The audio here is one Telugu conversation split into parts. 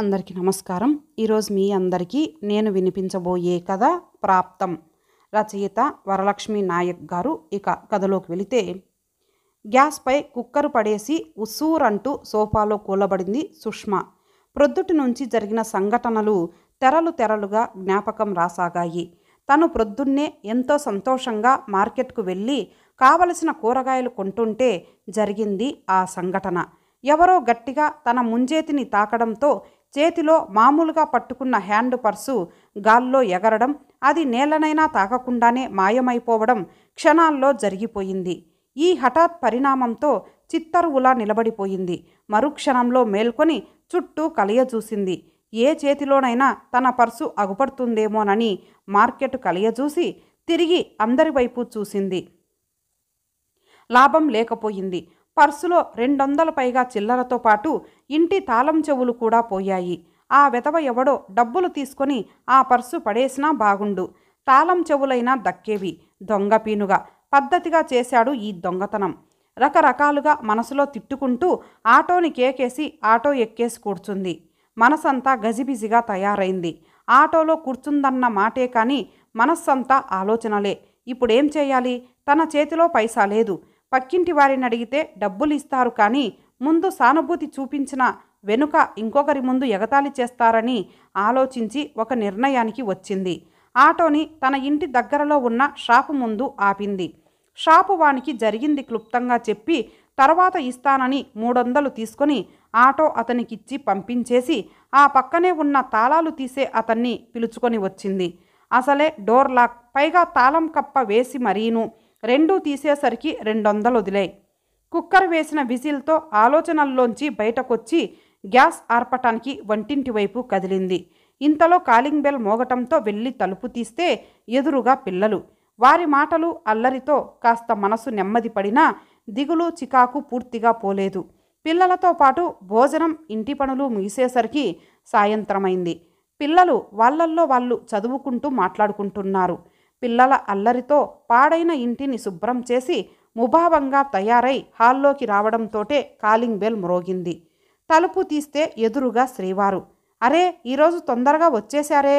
అందరికీ నమస్కారం ఈరోజు మీ అందరికీ నేను వినిపించబోయే కథ ప్రాప్తం రచయిత వరలక్ష్మి నాయక్ గారు ఇక కథలోకి వెళితే గ్యాస్పై కుక్కర్ పడేసి ఉస్సూరంటూ సోఫాలో కూలబడింది సుష్మా ప్రొద్దుటి నుంచి జరిగిన సంఘటనలు తెరలు తెరలుగా జ్ఞాపకం రాసాగాయి తను ప్రొద్దున్నే ఎంతో సంతోషంగా మార్కెట్కు వెళ్ళి కావలసిన కూరగాయలు కొంటుంటే జరిగింది ఆ సంఘటన ఎవరో గట్టిగా తన ముంజేతిని తాకడంతో చేతిలో మామూలుగా పట్టుకున్న హ్యాండ్ పర్సు గాల్లో ఎగరడం అది నేలనైనా తాకకుండానే మాయమైపోవడం క్షణాల్లో జరిగిపోయింది ఈ హఠాత్ పరిణామంతో చిత్తరువులా నిలబడిపోయింది మరుక్షణంలో మేల్కొని చుట్టూ కలియజూసింది ఏ చేతిలోనైనా తన పర్సు అగుపడుతుందేమోనని మార్కెట్ కలియజూసి తిరిగి అందరి వైపు చూసింది లాభం లేకపోయింది పర్సులో రెండొందల పైగా చిల్లరతో పాటు ఇంటి తాళం చెవులు కూడా పోయాయి ఆ వెతవ ఎవడో డబ్బులు తీసుకొని ఆ పర్సు పడేసినా బాగుండు తాళం చెవులైనా దక్కేవి దొంగ పీనుగా పద్ధతిగా చేశాడు ఈ దొంగతనం రకరకాలుగా మనసులో తిట్టుకుంటూ ఆటోని కేకేసి ఆటో ఎక్కేసి కూర్చుంది మనసంతా గజిబిజిగా తయారైంది ఆటోలో కూర్చుందన్న మాటే కానీ మనస్సంతా ఆలోచనలే ఇప్పుడేం చేయాలి తన చేతిలో పైసా లేదు పక్కింటి వారిని అడిగితే డబ్బులు ఇస్తారు కానీ ముందు సానుభూతి చూపించిన వెనుక ఇంకొకరి ముందు ఎగతాళి చేస్తారని ఆలోచించి ఒక నిర్ణయానికి వచ్చింది ఆటోని తన ఇంటి దగ్గరలో ఉన్న షాపు ముందు ఆపింది షాపు వానికి జరిగింది క్లుప్తంగా చెప్పి తర్వాత ఇస్తానని మూడొందలు తీసుకొని ఆటో అతనికిచ్చి పంపించేసి ఆ పక్కనే ఉన్న తాళాలు తీసే అతన్ని పిలుచుకొని వచ్చింది అసలే డోర్ లాక్ పైగా తాళం కప్ప వేసి మరీను రెండు తీసేసరికి రెండు వందలు వదిలాయి కుక్కర్ వేసిన విజిల్తో ఆలోచనల్లోంచి బయటకొచ్చి గ్యాస్ ఆర్పటానికి వంటింటి వైపు కదిలింది ఇంతలో కాలింగ్ బెల్ మోగటంతో వెళ్ళి తలుపు తీస్తే ఎదురుగా పిల్లలు వారి మాటలు అల్లరితో కాస్త మనసు నెమ్మది పడినా దిగులు చికాకు పూర్తిగా పోలేదు పిల్లలతో పాటు భోజనం ఇంటి పనులు ముగిసేసరికి సాయంత్రమైంది పిల్లలు వాళ్ళల్లో వాళ్ళు చదువుకుంటూ మాట్లాడుకుంటున్నారు పిల్లల అల్లరితో పాడైన ఇంటిని శుభ్రం చేసి ముభావంగా తయారై హాల్లోకి రావడంతోటే కాలింగ్ బెల్ మ్రోగింది తలుపు తీస్తే ఎదురుగా శ్రీవారు అరే ఈరోజు తొందరగా వచ్చేశారే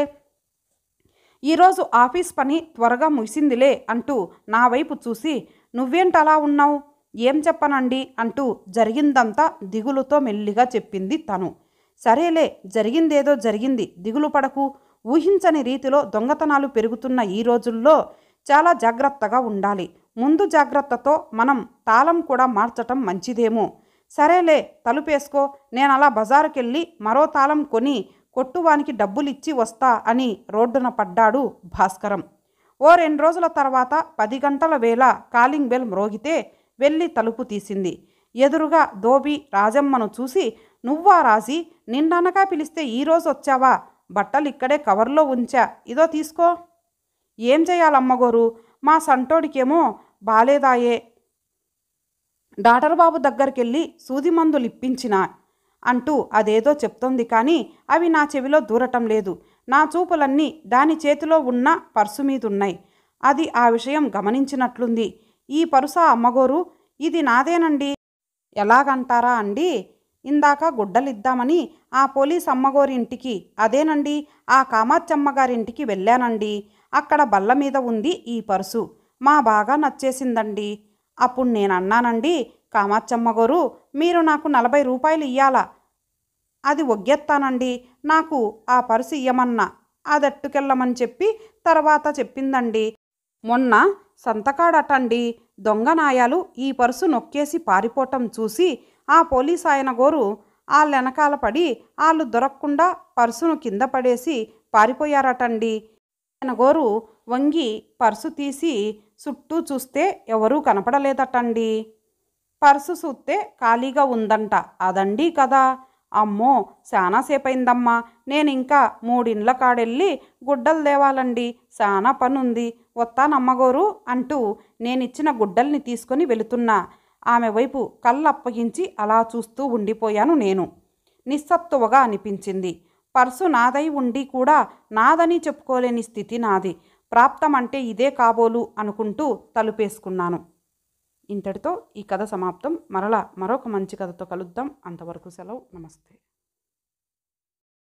ఈరోజు ఆఫీస్ పని త్వరగా ముగిసిందిలే అంటూ నా వైపు చూసి నువ్వేంటలా ఉన్నావు ఏం చెప్పనండి అంటూ జరిగిందంతా దిగులుతో మెల్లిగా చెప్పింది తను సరేలే జరిగిందేదో జరిగింది దిగులు పడకు ఊహించని రీతిలో దొంగతనాలు పెరుగుతున్న ఈ రోజుల్లో చాలా జాగ్రత్తగా ఉండాలి ముందు జాగ్రత్తతో మనం తాళం కూడా మార్చటం మంచిదేమో సరేలే తలుపేసుకో నేను అలా బజారుకెళ్ళి మరో తాళం కొని కొట్టువానికి డబ్బులిచ్చి వస్తా అని రోడ్డున పడ్డాడు భాస్కరం ఓ రెండు రోజుల తర్వాత పది గంటల వేళ కాలింగ్ బెల్ మ్రోగితే వెళ్ళి తలుపు తీసింది ఎదురుగా దోబి రాజమ్మను చూసి నువ్వా రాజీ నిన్ననగా పిలిస్తే ఈరోజు వచ్చావా బట్టలు ఇక్కడే కవర్లో ఉంచా ఇదో తీసుకో ఏం చేయాలమ్మగోరు మా సంటోడికేమో బాలేదాయే డాక్టర్ బాబు దగ్గరికెళ్ళి సూది మందులు ఇప్పించిన అంటూ అదేదో చెప్తోంది కానీ అవి నా చెవిలో దూరటం లేదు నా చూపులన్నీ దాని చేతిలో ఉన్న పర్సు మీదున్నాయి అది ఆ విషయం గమనించినట్లుంది ఈ పరుస అమ్మగోరు ఇది నాదేనండి ఎలాగంటారా అండి ఇందాక గుడ్డలిద్దామని ఆ పోలీస్ అమ్మగోరింటికి అదేనండి ఆ కామాత్యమ్మ వెళ్ళానండి అక్కడ బల్ల మీద ఉంది ఈ పర్సు మా బాగా నచ్చేసిందండి అప్పుడు నేను అన్నానండి కామాత్యమ్మ మీరు నాకు నలభై రూపాయలు ఇయ్యాలా అది ఒగ్గెత్తానండి నాకు ఆ పర్సు ఇయ్యమన్నా అదట్టుకెళ్ళమని చెప్పి తర్వాత చెప్పిందండి మొన్న సంతకాడటండి దొంగ నాయాలు ఈ పర్సు నొక్కేసి పారిపోవటం చూసి ఆ పోలీస్ ఆయన గోరు వాళ్ళ వెనకాల పడి వాళ్ళు దొరక్కుండా పర్సును కింద పడేసి పారిపోయారటండి ఆయన గోరు వంగి పర్సు తీసి చుట్టూ చూస్తే ఎవరూ కనపడలేదటండి పర్సు చూస్తే ఖాళీగా ఉందంట అదండి కదా అమ్మో చాలాసేపయిందమ్మా నేను ఇంకా మూడిండ్ల కాడెళ్ళి గుడ్డలు తేవాలండి చాలా పనుంది వత్తానమ్మగోరు అంటూ నేనిచ్చిన గుడ్డల్ని తీసుకొని వెళుతున్నా ఆమె వైపు కళ్ళప్పగించి అలా చూస్తూ ఉండిపోయాను నేను నిస్సత్తువగా అనిపించింది పర్సు నాదై ఉండి కూడా నాదని చెప్పుకోలేని స్థితి నాది ప్రాప్తమంటే ఇదే కాబోలు అనుకుంటూ తలుపేసుకున్నాను ఇంతటితో ఈ కథ సమాప్తం మరలా మరొక మంచి కథతో కలుద్దాం అంతవరకు సెలవు నమస్తే